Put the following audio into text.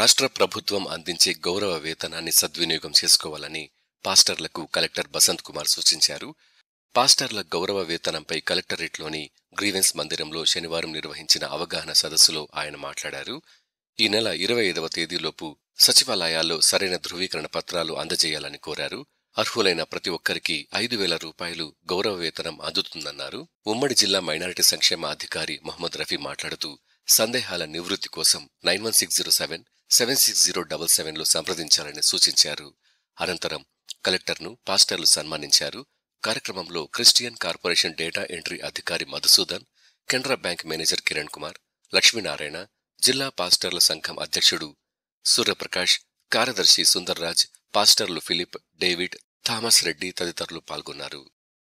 రాష్ట్ర ప్రభుత్వం అందించే గౌరవ వేతనాన్ని సద్వినియోగం చేసుకోవాలని పాస్టర్లకు కలెక్టర్ బసంత్ కుమార్ సూచించారు పాస్టర్ల గౌరవ వేతనంపై కలెక్టరేట్లోని గ్రీవెన్స్ మందిరంలో శనివారం నిర్వహించిన అవగాహన సదస్సులో ఆయన మాట్లాడారు ఈ నెల ఇరవై ఐదవ తేదీలోపు సచివాలయాల్లో సరైన ధృవీకరణ పత్రాలు అందజేయాలని కోరారు అర్హులైన ప్రతి ఒక్కరికి ఐదు వేల రూపాయలు గౌరవ వేతనం అందుతుందన్నారు ఉమ్మడి జిల్లా మైనారిటీ సంక్షేమ అధికారి మహమ్మద్ రఫీ మాట్లాడుతూ సందేహాల నివృత్తి కోసం nine one six zero seven seven six zero double సెవెన్లో సంప్రదించాలని సూచించారు అనంతరం కలెక్టర్ను పాస్టర్లు సన్మానించారు కార్యక్రమంలో క్రిస్టియన్ కార్పొరేషన్ డేటా ఎంట్రీ అధికారి మధుసూదన్ కెనరా బ్యాంక్ మేనేజర్ కిరణ్ కుమార్ లక్ష్మీనారాయణ జిల్లా పాస్టర్ల సంఘం అధ్యక్షుడు సూర్యప్రకాష్ కార్యదర్శి సుందర్రాజ్ పాస్టర్లు ఫిలిప్ డేవిడ్ థామస్ రెడ్డి తదితరులు పాల్గొన్నారు